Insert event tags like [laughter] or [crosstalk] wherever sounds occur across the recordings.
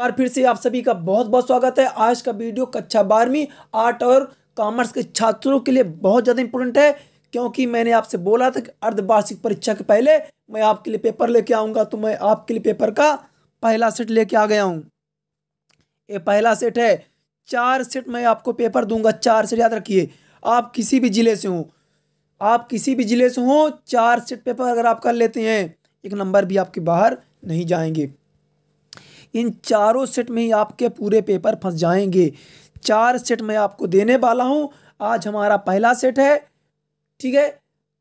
बार फिर से आप सभी का बहुत बहुत स्वागत है आज का वीडियो कक्षा बारहवीं आर्ट और कॉमर्स के छात्रों के लिए बहुत ज़्यादा इंपॉर्टेंट है क्योंकि मैंने आपसे बोला था कि अर्धवार्षिक परीक्षा के पहले मैं आपके लिए पेपर लेके आऊँगा तो मैं आपके लिए पेपर का पहला सेट लेके आ गया हूँ ये पहला सेट है चार सेट मैं आपको पेपर दूंगा चार सेट याद रखिए आप किसी भी ज़िले से हों आप किसी भी ज़िले से हों चार सेट पेपर अगर आप कर लेते हैं एक नंबर भी आपके बाहर नहीं जाएंगे इन चारों सेट में ही आपके पूरे पेपर फंस जाएंगे चार सेट मैं आपको देने वाला हूँ आज हमारा पहला सेट है ठीक है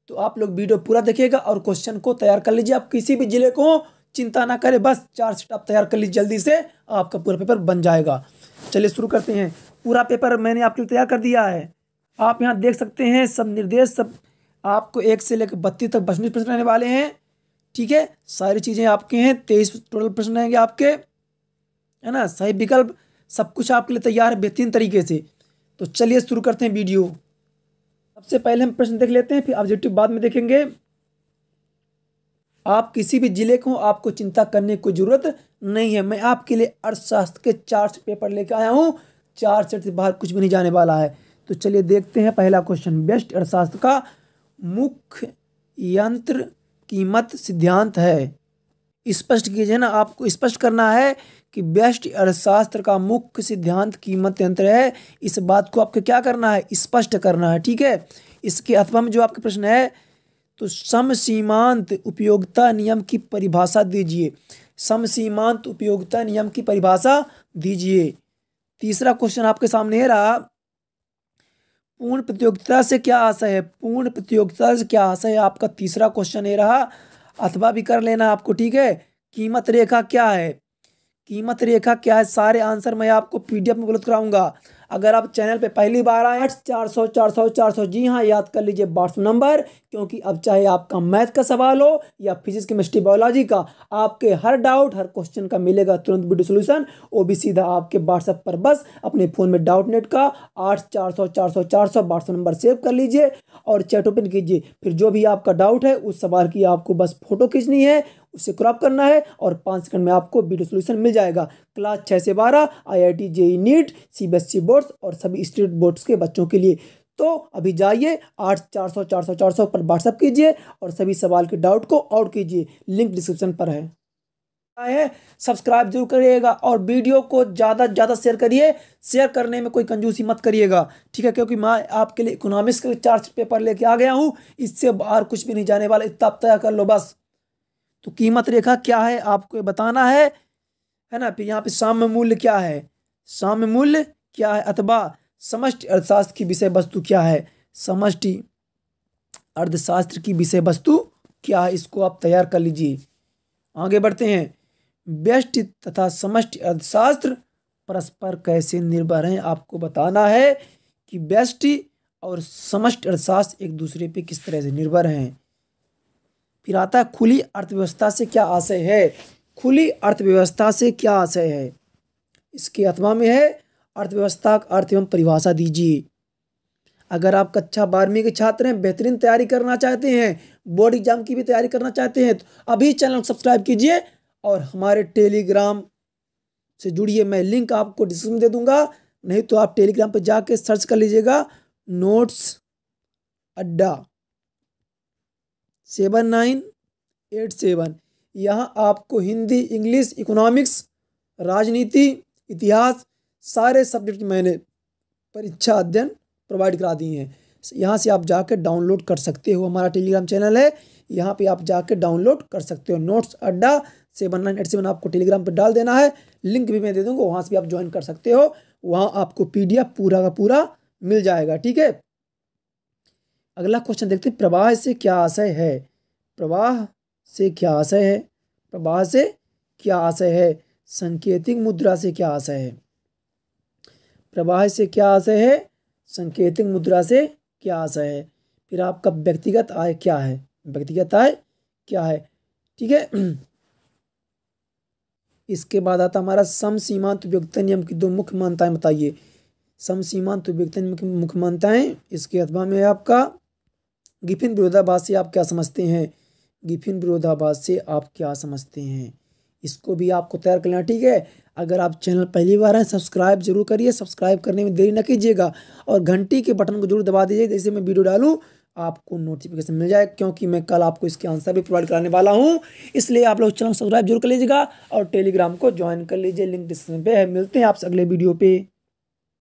तो आप लोग वीडियो पूरा देखिएगा और क्वेश्चन को तैयार कर लीजिए आप किसी भी जिले को चिंता ना करें बस चार सेट आप तैयार कर लीजिए जल्दी से आपका पूरा पेपर बन जाएगा चलिए शुरू करते हैं पूरा पेपर मैंने आपके लिए तैयार कर दिया है आप यहाँ देख सकते हैं सब निर्देश सब आपको एक से लेकर बत्तीस तक बत्तीस प्रश्न रहने वाले हैं ठीक है सारी चीज़ें आपके हैं तेईस टोटल प्रश्न रहेंगे आपके है ना सही विकल्प सब कुछ आपके लिए तैयार है बेहतरीन तरीके से तो चलिए शुरू करते हैं वीडियो सबसे पहले हम प्रश्न देख लेते हैं फिर ऑब्जेक्टिव बाद में देखेंगे आप किसी भी जिले को आपको चिंता करने की जरूरत नहीं है मैं आपके लिए अर्थशास्त्र के चार पेपर लेकर आया हूँ चार सेट से बाहर कुछ भी नहीं जाने वाला है तो चलिए देखते हैं पहला क्वेश्चन बेस्ट अर्थशास्त्र का मुख्य यंत्र कीमत सिद्धांत है स्पष्ट कीजिए ना आपको स्पष्ट करना है कि व्यष्टि अर्थशास्त्र का मुख्य सिद्धांत कीमत यंत्र है इस बात को आपको क्या करना है स्पष्ट करना है ठीक है इसके अथवा में जो आपका प्रश्न है तो समसीमांत उपयोगिता नियम की परिभाषा दीजिए समसीमांत उपयोगिता नियम की परिभाषा दीजिए तीसरा क्वेश्चन आपके सामने रहा पूर्ण प्रतियोगिता से क्या आशा है पूर्ण प्रतियोगिता से क्या आशा है आपका तीसरा क्वेश्चन ये रहा अथवा भी कर लेना आपको ठीक है कीमत रेखा क्या है कीमत रेखा क्या है सारे आंसर मैं आपको पीडीएफ में उपलब्ध कराऊंगा अगर आप चैनल पे पहली बार आए चार सौ चार सौ चार सौ जी हाँ याद कर लीजिए व्हाट्सअप नंबर क्योंकि अब चाहे आपका मैथ का सवाल हो या फिजिक्स केमिस्ट्री बायोलॉजी का आपके हर डाउट हर क्वेश्चन का मिलेगा तुरंत वीडियो सोल्यूशन वो भी सीधा आपके व्हाट्सएप पर बस अपने फ़ोन में डाउट नेट का आठ चार सौ चार सौ चार सौ व्हाट्सएप नंबर सेव कर लीजिए और चैट ओपन कीजिए फिर जो भी आपका डाउट है उस सवाल की आपको बस फ़ोटो खींचनी है उसे क्रॉप करना है और पाँच सेकंड में आपको वीडियो सोल्यूशन मिल जाएगा क्लास छः से बारह I I T JEE NEET C B S E boards और सभी स्टेट बोर्ड्स के बच्चों के लिए तो अभी जाइए आठ चार सौ चार सौ चार सौ पर व्हाट्सअप कीजिए और सभी सवाल के डाउट को आउट कीजिए लिंक डिस्क्रिप्शन पर है है सब्सक्राइब जरूर करिएगा और वीडियो को ज़्यादा से ज़्यादा शेयर करिए शेयर करने में कोई कंजूसी मत करिएगा ठीक है क्योंकि मैं आपके लिए इकोनॉमिक्स का चार्ज पेपर लेके आ गया हूँ इससे बाहर कुछ भी नहीं जाने वाला इतना तय कर लो बस तो कीमत रेखा क्या है आपको बताना है है ना फिर यहाँ पे साम्य मूल्य क्या है साम्य मूल्य क्या है अथवा समष्टि अर्थशास्त्र की विषय वस्तु क्या है समष्टि अर्थशास्त्र की विषय वस्तु क्या है इसको आप तैयार कर लीजिए आगे बढ़ते हैं व्यष्टि तथा समष्टि अर्थशास्त्र परस्पर कैसे निर्भर हैं आपको बताना है कि व्यष्टि और समष्टि अर्थशास्त्र एक दूसरे पे किस तरह से निर्भर हैं फिर आता है खुली अर्थव्यवस्था से क्या आशय है खुली अर्थव्यवस्था से क्या आशय है इसके आत्मा में है अर्थव्यवस्था का अर्थ एवं परिभाषा दीजिए अगर आप कक्षा बारहवीं के छात्र हैं बेहतरीन तैयारी करना चाहते हैं बोर्ड एग्जाम की भी तैयारी करना चाहते हैं तो अभी चैनल सब्सक्राइब कीजिए और हमारे टेलीग्राम से जुड़िए मैं लिंक आपको डिस्क्रिप्शन दे दूंगा नहीं तो आप टेलीग्राम पर जाके सर्च कर लीजिएगा notes Adda seven nine eight seven यहाँ आपको हिंदी इंग्लिश इकोनॉमिक्स राजनीति इतिहास सारे सब्जेक्ट मैंने परीक्षा अध्ययन प्रोवाइड करा दिए हैं यहाँ से आप जाकर डाउनलोड कर सकते हो हमारा टेलीग्राम चैनल है यहाँ पे आप जाकर डाउनलोड कर सकते हो notes Adda seven nine eight seven आपको टेलीग्राम पर डाल देना है लिंक भी मैं दे दूँगा वहाँ से भी आप ज्वाइन कर सकते हो वहाँ आपको पी पूरा का पूरा मिल जाएगा ठीक है अगला क्वेश्चन देखते हैं प्रवाह से क्या आशय है प्रवाह से क्या आशय है प्रवाह से क्या आशय है संकेतिक मुद्रा से क्या आशय है प्रवाह से क्या आशय है संकेतिक मुद्रा से क्या आशय है फिर आपका व्यक्तिगत आय क्या है व्यक्तिगत आय क्या है ठीक है [clears throat] इसके बाद आता हमारा सम सीमांत व्यक्त नियम की दो मुख्य मान्यताएं बताइए सम सीमांत व्यक्त नियम की मुख्य मान्यताएं इसके अथवा में आपका गिफिन विरोधाभास से आप क्या समझते हैं गिफिन विरोधाभास से आप क्या समझते हैं इसको भी आपको तैयार कर लेना ठीक है अगर आप चैनल पहली बार हैं सब्सक्राइब जरूर करिए सब्सक्राइब करने में देरी न कीजिएगा और घंटी के बटन को जरूर दबा दीजिए जैसे मैं वीडियो डालूँ आपको नोटिफिकेशन मिल जाए क्योंकि मैं कल आपको इसके आंसर भी प्रोवाइड कराने वाला हूँ इसलिए आप लोग चैनल सब्सक्राइब जरूर कर लीजिएगा और टेलीग्राम को ज्वाइन कर लीजिए लिंक डिस्क्रिप्शन पे है मिलते हैं आपसे अगले वीडियो पे